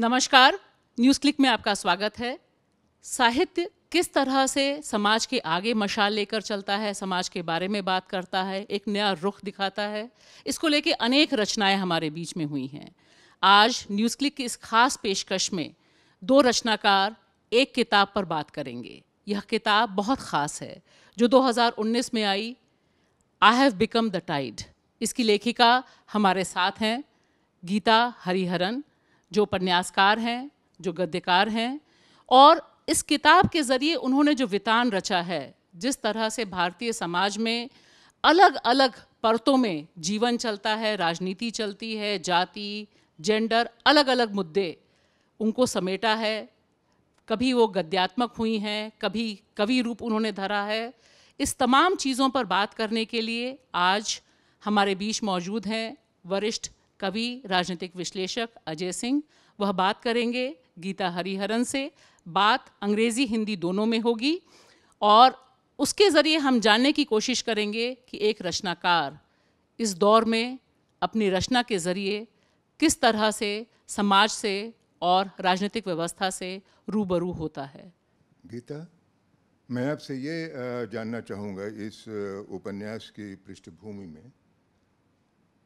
नमस्कार news click में आपका स्वागत है साहित्य किस तरह से समाज के आगे मशाल लेकर चलता है समाज के बारे में बात करता है एक नया रुख दिखाता है इसको लेके अनेक रचनाएं हमारे बीच में हुई हैं आज न्यूज़ क्लिक की इस खास पेशकश में दो रचनाकार एक किताब पर बात करेंगे यह किताब बहुत ख़ास है जो 2019 में आई I have become the tide इसकी लेखिका हमारे साथ हैं गीता हरिहरन जो उपन्यासकार हैं जो गद्यकार हैं और इस किताब के ज़रिए उन्होंने जो वितान रचा है जिस तरह से भारतीय समाज में अलग अलग परतों में जीवन चलता है राजनीति चलती है जाति जेंडर अलग अलग मुद्दे उनको समेटा है कभी वो गद्यात्मक हुई हैं कभी कवि रूप उन्होंने धरा है इस तमाम चीज़ों पर बात करने के लिए आज हमारे बीच मौजूद हैं वरिष्ठ कवि राजनीतिक विश्लेषक अजय सिंह वह बात करेंगे गीता हरिहरन से बात अंग्रेज़ी हिंदी दोनों में होगी और उसके ज़रिए हम जानने की कोशिश करेंगे कि एक रचनाकार इस दौर में अपनी रचना के ज़रिए किस तरह से समाज से और राजनीतिक व्यवस्था से रूबरू होता है गीता मैं आपसे ये जानना चाहूँगा इस उपन्यास की पृष्ठभूमि में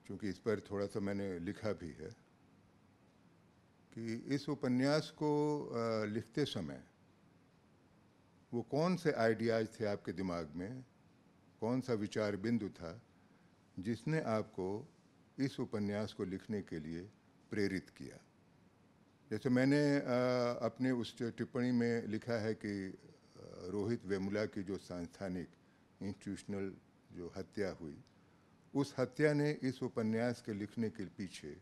चूँकि इस पर थोड़ा सा मैंने लिखा भी है कि इस उपन्यास को लिखते समय वो कौन से आइडियाज थे आपके दिमाग में कौन सा विचार बिंदु था जिसने आपको इस उपन्यास को लिखने के लिए प्रेरित किया जैसे मैंने अपने उस टिप्पणी में लिखा है कि रोहित वेमुला की जो सांस्थानिक इंस्टीट्यूशनल जो हत्या हुई उस हत्या ने इस उपन्यास के लिखने के पीछे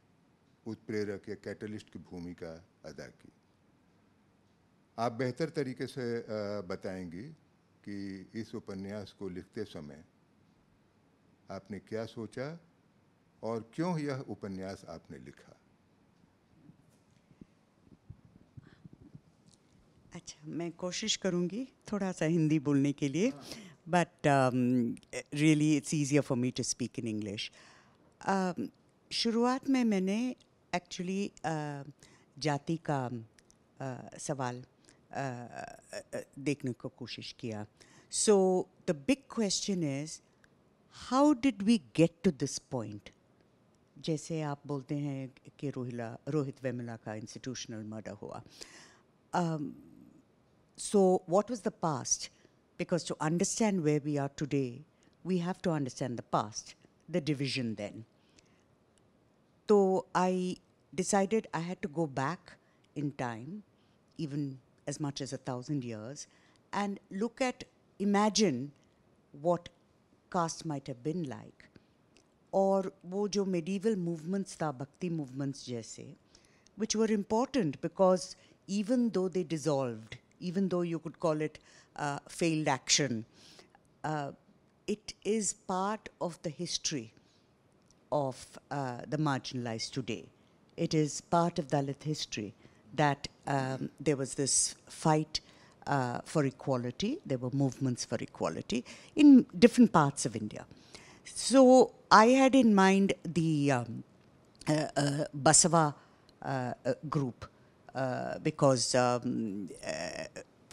उत्प्रेरक या कैटलिस्ट की भूमिका अदा की आप बेहतर तरीके से बताएंगी कि इस उपन्यास को लिखते समय आपने क्या सोचा और क्यों यह उपन्यास आपने लिखा अच्छा मैं कोशिश करूंगी थोड़ा सा हिंदी बोलने के लिए हाँ। but um, really it's easier for me to speak in English. Um, शुरुआत में मैंने एक्चुअली uh, जाति का uh, सवाल uh, देखने को कोशिश किया so the big question is how did we get to this point जैसे आप बोलते हैं कि रोहिला रोहित वेमुला का इंस्टीट्यूशनल मर्डर हुआ so what was the past Because to understand where we are today, we have to understand the past, the division then. So I decided I had to go back in time, even as much as a thousand years, and look at, imagine what caste might have been like. or those medieval movements the bhakti movements jaise, which were important because even though they dissolved even though you could call it uh, failed action. Uh, it is part of the history of uh, the marginalized today. It is part of Dalit history that um, there was this fight uh, for equality, there were movements for equality in different parts of India. So I had in mind the um, uh, Basava group because um,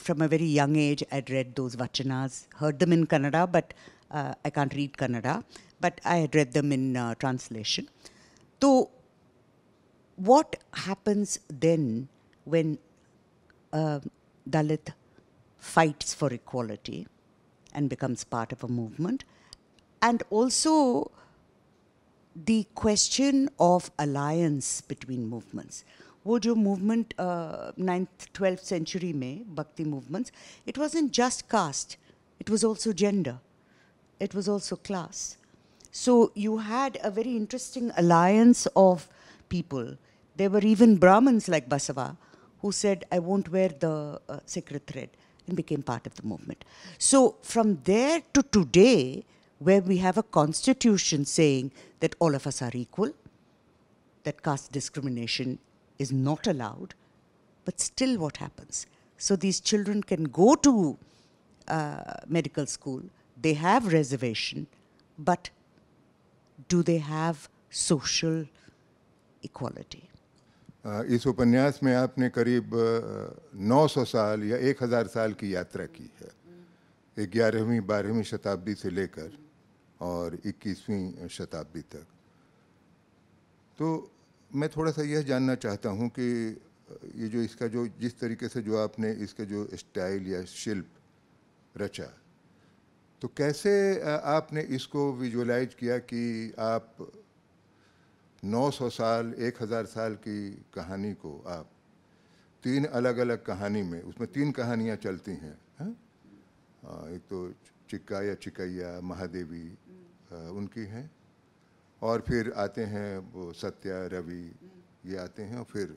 from a very young age, I'd read those vachanas, heard them in Kannada, but uh, I can't read Kannada, but I had read them in uh, translation. So, what happens then when uh, Dalit fights for equality and becomes part of a movement? And also, the question of alliance between movements. वो movement, movement uh, twelfth century. May bhakti movements. It wasn't just caste; it was also gender, it was also class. So you had a very interesting alliance of people. There were even Brahmins like Basava who said, I won't wear the uh, sacred thread and became part of the movement. So from there to today, where we have a constitution saying that all of us are equal, that caste discrimination is not allowed, but still what happens? So these children can go to uh, medical school, they have reservation, but do they have social equality? इस उपन्यास में आपने करीब 900 साल या 1000 साल की यात्रा की है ग्यारहवीं बारहवीं शताब्दी से लेकर और 21वीं शताब्दी तक तो मैं थोड़ा सा यह जानना चाहता हूँ कि ये जो इसका जो जिस तरीके से जो आपने इसका जो स्टाइल या शिल्प रचा तो कैसे आपने इसको विजुअलाइज किया कि आप 900 साल 1000 साल की कहानी को आप तीन अलग अलग कहानी में उसमें तीन कहानियाँ चलती हैं है? एक तो चिक्का या चिकैया महादेवी उनकी हैं और फिर आते हैं वो सत्या रवि ये आते हैं और फिर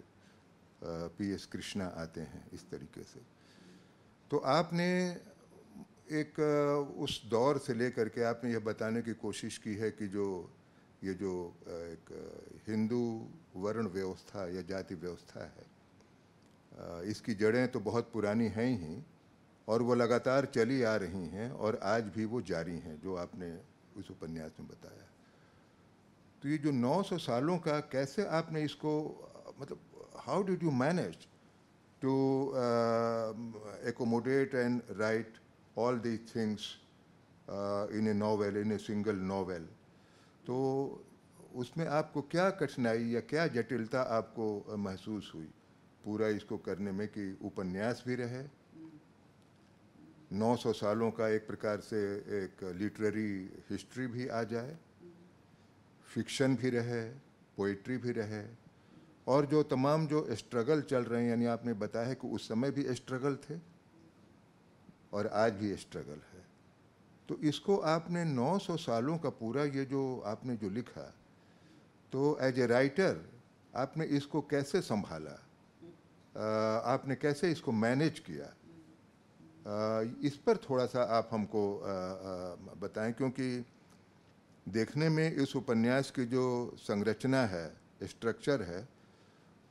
पी एस कृष्णा आते हैं इस तरीके से तो आपने एक उस दौर से लेकर के आपने यह बताने की कोशिश की है कि जो ये जो एक हिंदू वर्ण व्यवस्था या जाति व्यवस्था है इसकी जड़ें तो बहुत पुरानी हैं ही और वो लगातार चली आ रही हैं और आज भी वो जारी हैं जो आपने उस उपन्यास में बताया तो ये जो 900 सालों का कैसे आपने इसको मतलब how did you manage to accommodate and write all the things in a novel in a single novel तो उसमें आपको क्या कठिनाई या क्या जटिलता आपको uh, महसूस हुई पूरा इसको करने में कि उपन्यास भी रहे 900 सालों का एक प्रकार से एक लिटरेरी हिस्ट्री भी आ जाए फिक्शन भी रहे पोइट्री भी रहे और जो तमाम जो स्ट्रगल चल रहे हैं यानी आपने बताया कि उस समय भी स्ट्रगल थे और आज भी स्ट्रगल है तो इसको आपने 900 सालों का पूरा ये जो आपने जो लिखा तो एज ए राइटर आपने इसको कैसे संभाला आ, आपने कैसे इसको मैनेज किया आ, इस पर थोड़ा सा आप हमको आ, बताएं क्योंकि देखने में इस उपन्यास की जो संरचना है स्ट्रक्चर है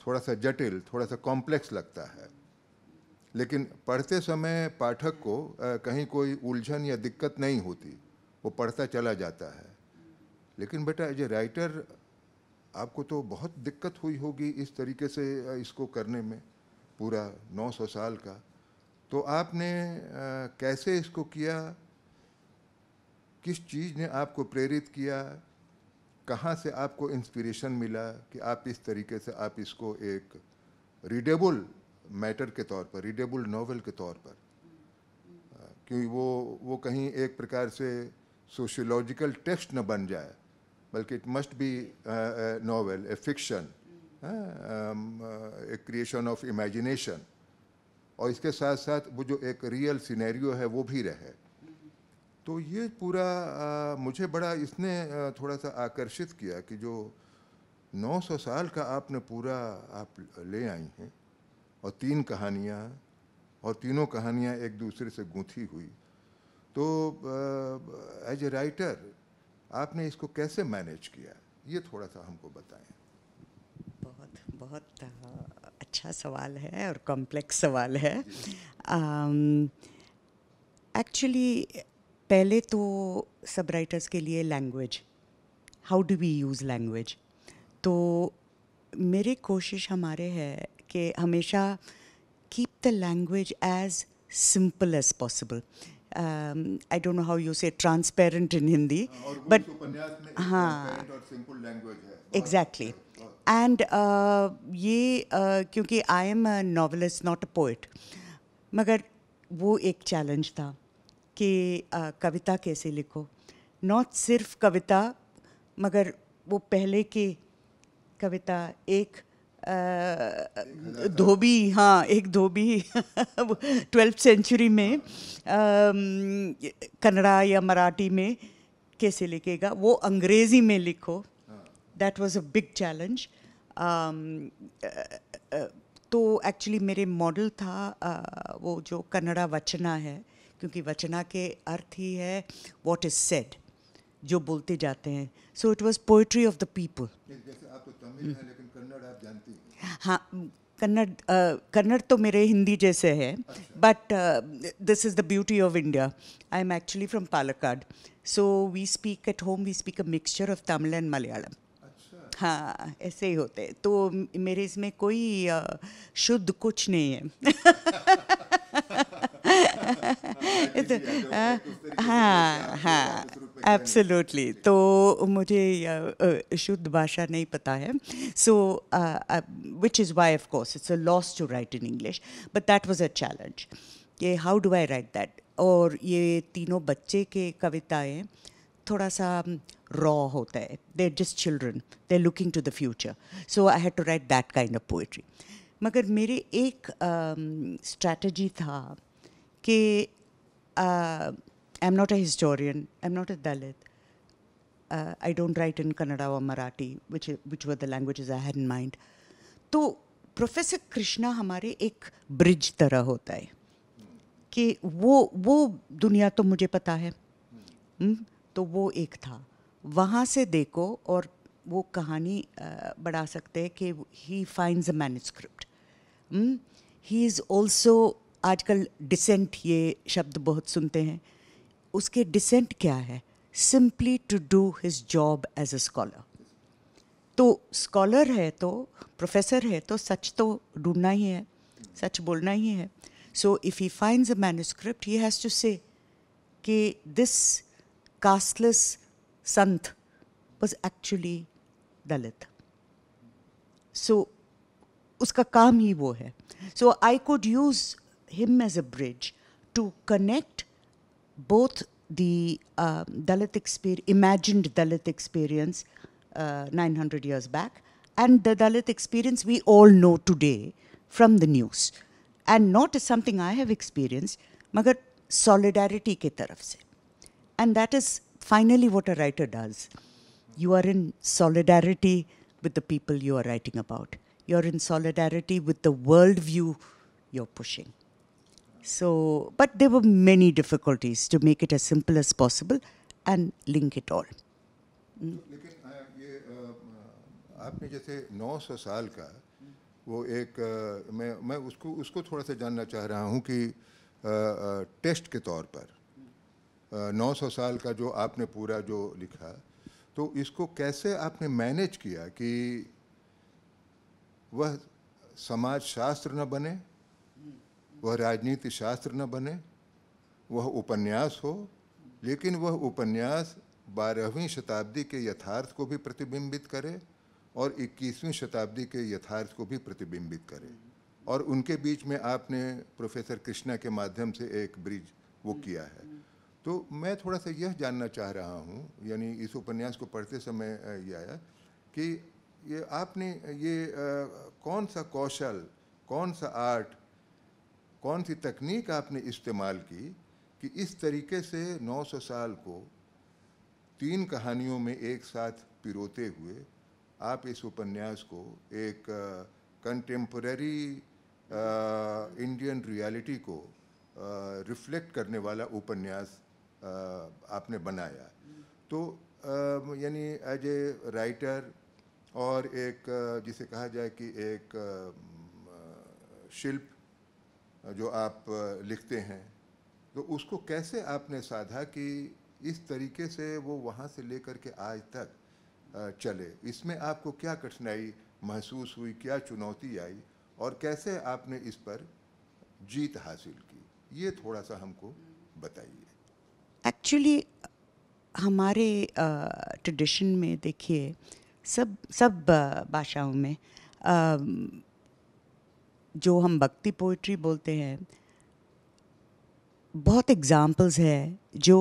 थोड़ा सा जटिल थोड़ा सा कॉम्प्लेक्स लगता है लेकिन पढ़ते समय पाठक को आ, कहीं कोई उलझन या दिक्कत नहीं होती वो पढ़ता चला जाता है लेकिन बेटा एज ए राइटर आपको तो बहुत दिक्कत हुई होगी इस तरीके से इसको करने में पूरा 900 साल का तो आपने आ, कैसे इसको किया किस चीज़ ने आपको प्रेरित किया कहाँ से आपको इंस्पिरेशन मिला कि आप इस तरीके से आप इसको एक रीडेबल मैटर के तौर पर रीडेबल नावल के तौर पर क्योंकि वो वो कहीं एक प्रकार से सोशियोलॉजिकल टेक्स्ट न बन जाए बल्कि it must be novel a fiction a creation of imagination और इसके साथ साथ वो जो एक रियल सिनेरियो है वो भी रहे तो ये पूरा आ, मुझे बड़ा इसने थोड़ा सा आकर्षित किया कि जो 900 साल का आपने पूरा आप ले आई हैं और तीन कहानियाँ और तीनों कहानियाँ एक दूसरे से गूँथी हुई तो एज ए राइटर आपने इसको कैसे मैनेज किया ये थोड़ा सा हमको बताएं बहुत बहुत अच्छा सवाल है और कॉम्प्लेक्स सवाल है एक्चुअली पहले तो सब राइटर्स के लिए language how do we use language तो मेरे कोशिश हमारे है कि हमेशा keep the language as simple as possible I don't know how you say transparent in Hindi but हाँ एग्जैक्टली हाँ। एंड हाँ, uh, ये uh, क्योंकि I am a novelist not a poet मगर वो एक चैलेंज था कि कविता कैसे लिखो नॉट सिर्फ कविता मगर वो पहले की कविता एक धोबी हाँ एक धोबी ट्वेल्थ सेंचुरी में कन्नड़ा या मराठी में कैसे लिखेगा वो अंग्रेज़ी में लिखो that was a big challenge तो एक्चुअली मेरे मॉडल था वो जो कन्नड़ा वचना है क्योंकि वचना के अर्थ ही है वॉट इज सेड जो बोलते जाते हैं so it was poetry of the people हाँ कन्नड़ कन्नड़ तो मेरे हिंदी जैसे है but this is the beauty of India I am actually from Palakkad so we speak at home we speak a mixture of Tamil and Malayalam हाँ ऐसे ही होते तो मेरे इसमें कोई शुद्ध कुछ नहीं है हाँ हाँ एब्सोल्युटली हाँ, तो मुझे शुद्ध भाषा नहीं पता है so which is why of course it's a loss to write in English but that was a challenge कि how do I write that और ये तीनों बच्चे के कविताएं थोड़ा सा रॉ um, होता है there just children they looking to the future so I had to write that kind of poetry मगर मेरे एक स्ट्रैटी um, था कि I am not a historian I am not a Dalit I don't write in Kannada और Marathi which which were the is I had in mind तो professor Krishna हमारे एक bridge तरह होता है कि वो वो दुनिया तो मुझे पता है हुँ? हम्म, तो वो एक था वहाँ से देखो और वो कहानी uh, बढ़ा सकते हैं कि he finds a manuscript he is also आजकल डिसेंट ये शब्द बहुत सुनते हैं उसके डिसेंट क्या है simply to do his job as a scholar तो स्कॉलर है तो प्रोफेसर है तो सच तो ढूंढना ही है सच बोलना ही है so if he finds a manuscript he has to say कि दिस कास्टलेस संत वॉज एक्चुअली दलित सो उसका काम ही वो है so I could use him as a bridge to connect both the uh, Dalit experience, imagined Dalit experience uh, 900 years back and the Dalit experience we all know today from the news. And not as something I have experienced, but solidarity ke taraf se. And that is finally what a writer does. You are in solidarity with the people you are writing about. You're in solidarity with the worldview you're pushing. So, but there were many difficulties to make it as simple as possible and link it all. Hmm. लेकिन हाँ, ये आपने जैसे 900 साल का वो एक मैं मैं उसको उसको थोड़ा सा जानना चाह रहा हूँ कि टेस्ट के तौर पर 900 साल का जो आपने पूरा जो लिखा तो इसको कैसे आपने मैनेज किया कि वह समाज शास्त्र न बने वह राजनीति शास्त्र न बने वह उपन्यास हो लेकिन वह उपन्यास बारहवीं शताब्दी के यथार्थ को भी प्रतिबिंबित करे और 21वीं शताब्दी के यथार्थ को भी प्रतिबिंबित करे और उनके बीच में आपने प्रोफेसर कृष्णा के माध्यम से एक ब्रिज वो हम्म। किया है तो मैं थोड़ा सा यह जानना चाह रहा हूँ यानी इस उपन्यास को पढ़ते समय यह आया कि ये आपने ये आ, कौन सा कौशल कौन सा आर्ट कौन सी तकनीक आपने इस्तेमाल की कि इस तरीके से 900 साल को तीन कहानियों में एक साथ पिरोते हुए आप इस उपन्यास को एक कंटेम्प्रेरी इंडियन रियलिटी को रिफ्लेक्ट करने वाला उपन्यास आपने बनाया तो यानी एज ए राइटर और एक जिसे कहा जाए कि एक शिल्प जो आप लिखते हैं तो उसको कैसे आपने साधा कि इस तरीके से वो वहाँ से लेकर के आज तक चले इसमें आपको क्या कठिनाई महसूस हुई क्या चुनौती आई और कैसे आपने इस पर जीत हासिल की ये थोड़ा सा हमको बताइए एक्चुअली हमारे ट्रेडिशन में देखिए सब सब भाषाओं में जो हम भक्ति पोइट्री बोलते हैं बहुत एग्ज़ाम्पल्स हैं जो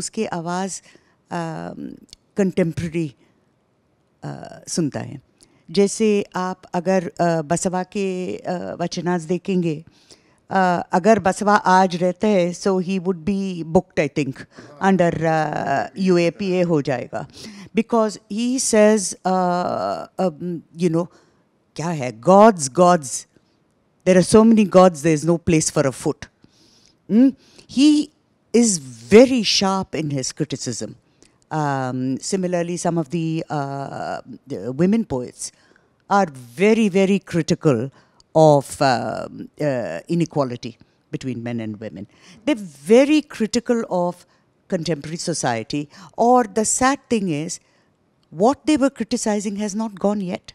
उसके आवाज़ कंटेम्प्रेरी सुनता है जैसे आप अगर आ, बसवा के वचनाज देखेंगे आ, अगर बसवा आज रहते हैं so he would be booked I think under you हो जाएगा because he says you know क्या है gods gods there are so many gods, there is no place for a foot. Mm? He is very sharp in his criticism. Um, similarly, some of the, uh, the, women poets are very, very critical of uh, uh, inequality between men and women. They're very critical of contemporary society, or the sad thing is, what they were criticizing has not gone yet.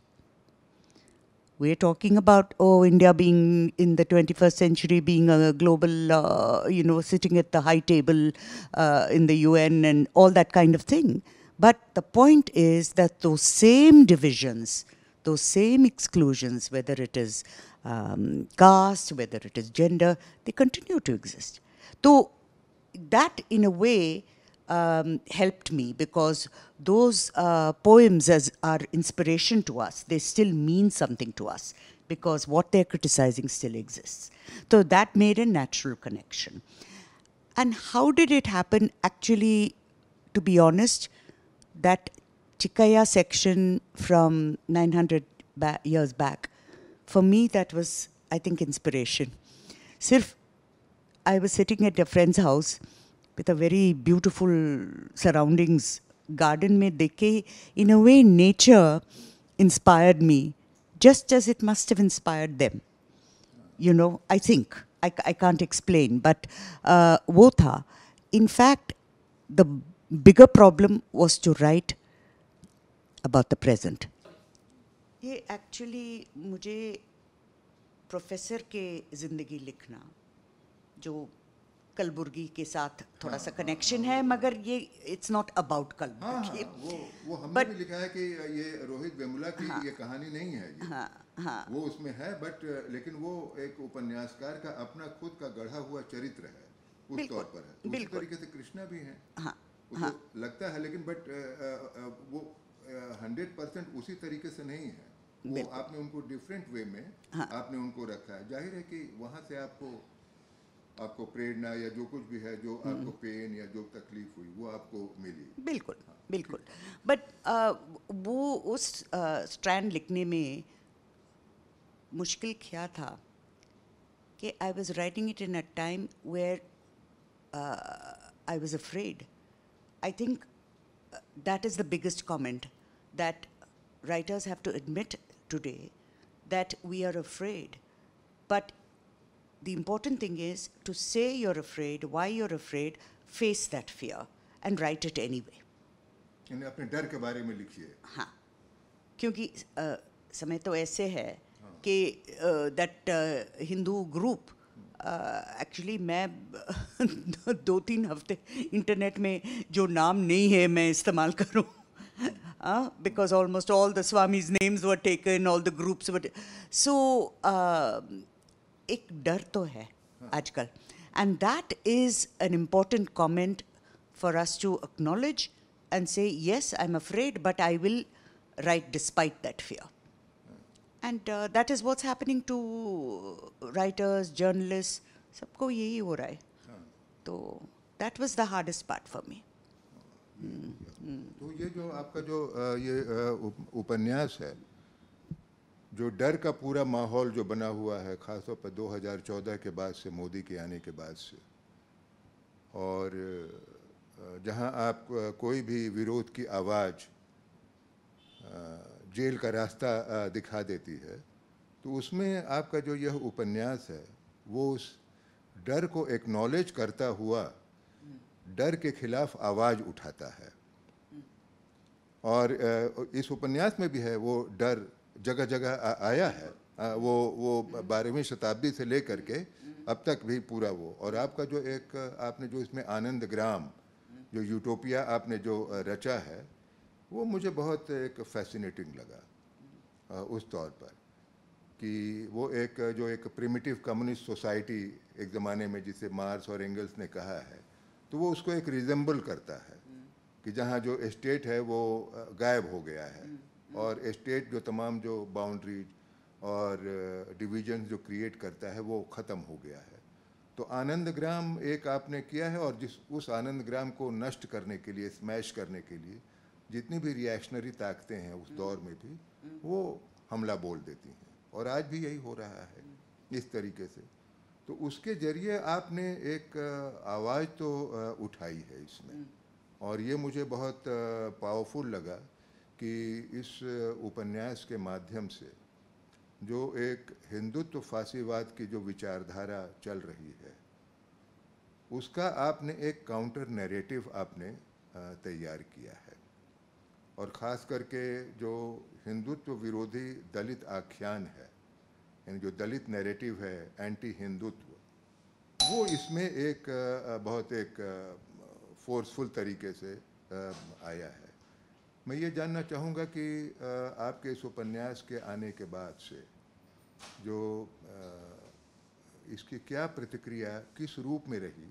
We're talking about oh, India being in the 21st century, being a global, uh, you know, sitting at the high table uh, in the UN and all that kind of thing. But the point is that those same divisions, those same exclusions, whether it is um, caste, whether it is gender, they continue to exist. So that, in a way, um, helped me because those uh, poems as, are inspiration to us. They still mean something to us because what they're criticizing still exists. So that made a natural connection. And how did it happen? Actually, to be honest, that Chikaya section from 900 ba years back, for me, that was, I think, inspiration. Sirf, I was sitting at a friend's house with a very beautiful surroundings garden mein dekhe in a way nature inspired me just as it must have inspired them you know i think i, I can't explain but uh, wo tha in fact the bigger problem was to write about the present ये actually मुझे professor के ज़िंदगी लिखना जो कलबुर्गी के साथ थोड़ा हाँ, सा हाँ, कनेक्शन हाँ, है हाँ, मगर ये इट्स नॉट अबाउट कलबुर्गी हाँ, हाँ, वो वो हमने but, भी लिखा है कि ये रोहित वेमुला की हाँ, ये कहानी नहीं है ये हाँ, हाँ, वो उसमें है बट लेकिन वो एक उपन्यासकार का अपना खुद का गढ़ा हुआ चरित्र है उस तौर पर है उसी तरीके से कृष्णा भी है हाँ, लगता है लेकिन बट वो हंड्रेड परसेंट उसी तरीके से नहीं है वो आपने उनको डिफरेंट वे में हाँ, आपने उनको रखा है जाहिर है कि वहाँ से आपको आपको प्रेरणा या जो कुछ भी है जो आपको पेन हम्म। या जो तकलीफ हुई वो आपको मिली बिल्कुल हाँ, बिल्कुल बट uh, वो उस स्ट्रैंड uh, लिखने में मुश्किल क्या था कि I was writing it in a time where I was afraid I think that is the biggest comment that writers have to admit today that we are afraid. But the important thing is to say you're afraid, why you're afraid, face that fear and write it anyway. यानी अपने डर के बारे में लिखिए हाँ क्योंकि समय तो ऐसे है कि दैट हिंदू ग्रुप एक्चुअली मैं दो तीन हफ्ते इंटरनेट में जो नाम नहीं है मैं इस्तेमाल करूँ because almost all the Swami's names were taken, all the groups were. so एक डर तो है आजकल and that is an important comment for us to acknowledge and say yes I am afraid but I will write despite that fear and that is what's happening to writers journalist सबको यही हो रहा है तो that was the hardest part for me तो ये जो आपका जो ये उपन्यास है जो डर का पूरा माहौल जो बना हुआ है ख़ासतौर पर 2014 के बाद से मोदी के आने के बाद से और जहां आप कोई भी विरोध की आवाज़ जेल का रास्ता दिखा देती है तो उसमें आपका जो यह उपन्यास है वो उस डर को एक्नॉलेज करता हुआ डर के खिलाफ आवाज़ उठाता है और इस उपन्यास में भी है वो डर जगह जगह आया है आ, वो वो बारहवीं शताब्दी से लेकर के अब तक भी पूरा वो और आपका जो एक आपने जो इसमें आनंद ग्राम जो यूटोपिया आपने जो रचा है वो मुझे बहुत एक फैसिनेटिंग लगा उस तौर पर कि वो एक जो एक प्रिमिटिव कम्युनिस्ट सोसाइटी एक ज़माने में जिसे मार्स और एंगल्स ने कहा है तो वो उसको एक रिजेंबल करता है कि जहाँ जो इस्टेट है वो गायब हो गया है और स्टेट जो तमाम जो बाउंड्रीज और डिवीजन uh, जो क्रिएट करता है वो ख़त्म हो गया है तो आनंद ग्राम एक आपने किया है और जिस उस आनंद ग्राम को नष्ट करने के लिए स्मैश करने के लिए जितनी भी रिएक्शनरी ताकतें हैं उस दौर में भी वो हमला बोल देती हैं और आज भी यही हो रहा है इस तरीके से तो उसके जरिए आपने एक uh, आवाज़ तो uh, उठाई है इसमें और ये मुझे बहुत पावरफुल लगा कि इस उपन्यास के माध्यम से जो एक हिंदुत्व फांसीवाद की जो विचारधारा चल रही है उसका आपने एक काउंटर नैरेटिव आपने तैयार किया है और ख़ास करके जो हिंदुत्व विरोधी दलित आख्यान है यानी जो दलित नैरेटिव है एंटी हिंदुत्व वो इसमें एक बहुत एक फोर्सफुल तरीके से आया है मैं ये जानना चाहूँगा कि आपके इस उपन्यास के आने के बाद से जो इसकी क्या प्रतिक्रिया किस रूप में रही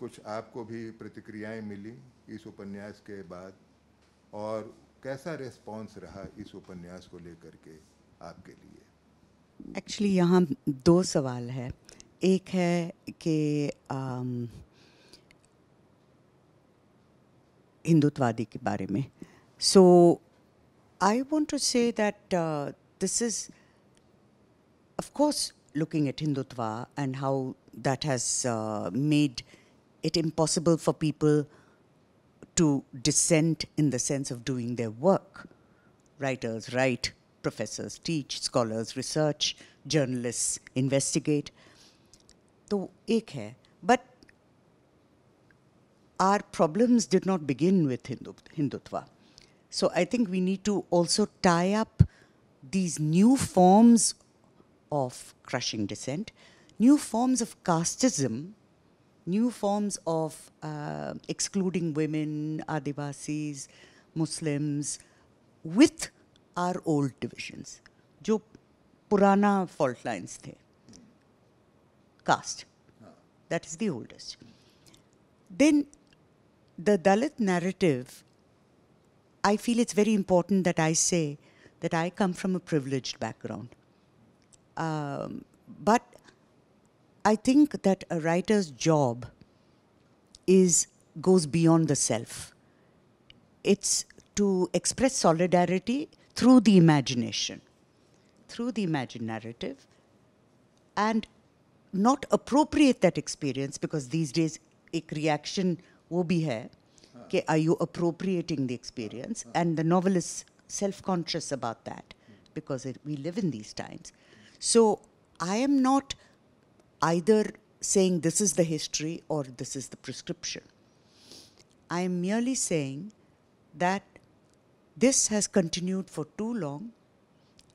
कुछ आपको भी प्रतिक्रियाएं मिली इस उपन्यास के बाद और कैसा रिस्पॉन्स रहा इस उपन्यास को लेकर के आपके लिए एक्चुअली यहाँ दो सवाल है एक है कि Hindutwadi ke baare mein. So I want to say that uh, this is, of course, looking at Hindutva and how that has uh, made it impossible for people to dissent in the sense of doing their work. Writers write, professors teach, scholars research, journalists investigate. So, ek hai. But our problems did not begin with Hindu, Hindutva. So I think we need to also tie up these new forms of crushing dissent, new forms of casteism, new forms of uh, excluding women, Adivasis, Muslims, with our old divisions. the purana fault lines थे. Caste. That is the oldest. Then the Dalit narrative, I feel it's very important that I say that I come from a privileged background. Um, but I think that a writer's job is goes beyond the self. It's to express solidarity through the imagination, through the imagined narrative, and not appropriate that experience because these days, a reaction वो भी है are you appropriating the experience and the novel is self-conscious about that because we live in these times so i am not either saying this is the history or this is the prescription i am merely saying that this has continued for too long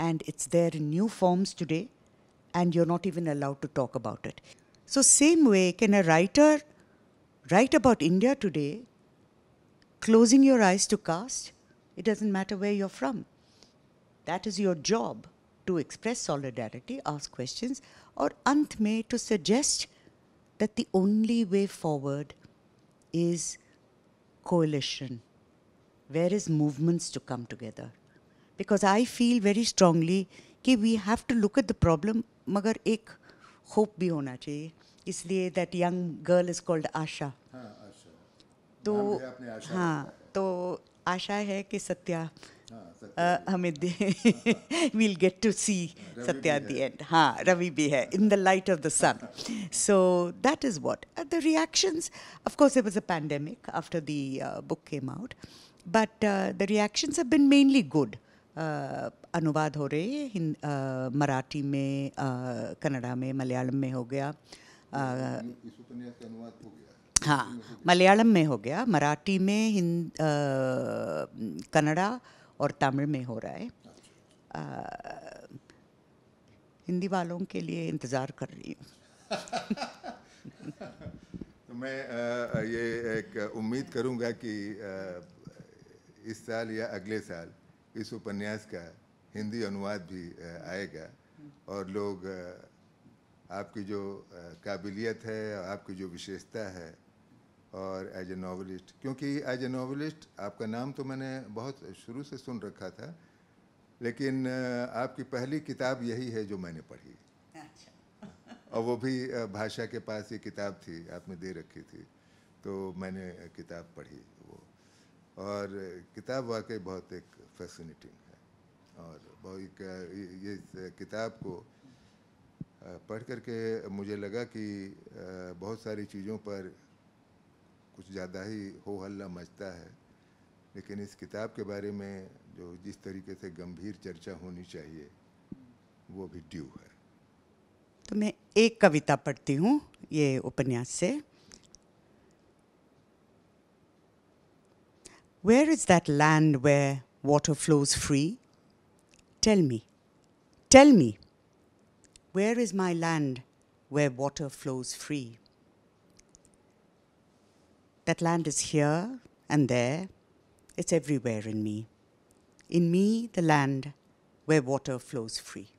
and it's there in new forms today and you're not even allowed to talk about it so same way can a writer write about India today, closing your eyes to caste, it doesn't matter where you're from. That is your job to express solidarity, ask questions, or Antme to suggest that the only way forward is coalition. Where is movements to come together? Because I feel very strongly that we have to look at the problem. मगर एक hope भी होना चाहिए इसलिए that young girl is called Asha तो हाँ तो आशा है कि सत्या हाँ, हमें they will get to see Satya di and हाँ रवि भी है in the light of the sun so that is what the reactions of course it was a pandemic after the book came out but the reactions have been mainly good अनुवाद हो रहे हैं मराठी में कन्नड़ा में मलयालम में हो गया uh, हाँ, हाँ मलयालम में हो गया मराठी में हिंद कन्नड़ा और तमिल में हो रहा है आ, हिंदी वालों के लिए इंतज़ार कर रही हूँ तो मैं ये एक उम्मीद करूँगा कि इस साल या अगले साल इस उपन्यास का हिंदी अनुवाद भी आएगा और लोग आपकी जो काबिलियत है आपकी जो विशेषता है और एज ए नावलिस्ट क्योंकि एज ए नावलिस्ट आपका नाम तो मैंने बहुत शुरू से सुन रखा था लेकिन आपकी पहली किताब यही है जो मैंने पढ़ी अच्छा। और वो भी भाषा के पास ये किताब थी आपने दे रखी थी तो मैंने किताब पढ़ी वो और किताब वाकई बहुत एक फैसिनेटिंग है और बहुत ये किताब को पढ़ करके मुझे लगा कि बहुत सारी चीज़ों पर कुछ ज़्यादा ही हो हल्ला मचता है लेकिन इस किताब के बारे में जो जिस तरीके से गंभीर चर्चा होनी चाहिए वो भी ड्यू है तो मैं एक कविता पढ़ती हूँ ये उपन्यास से where is that land where water flows free tell me tell me Where is my land where water flows free? That land is here and there. It's everywhere in me. In me, the land where water flows free.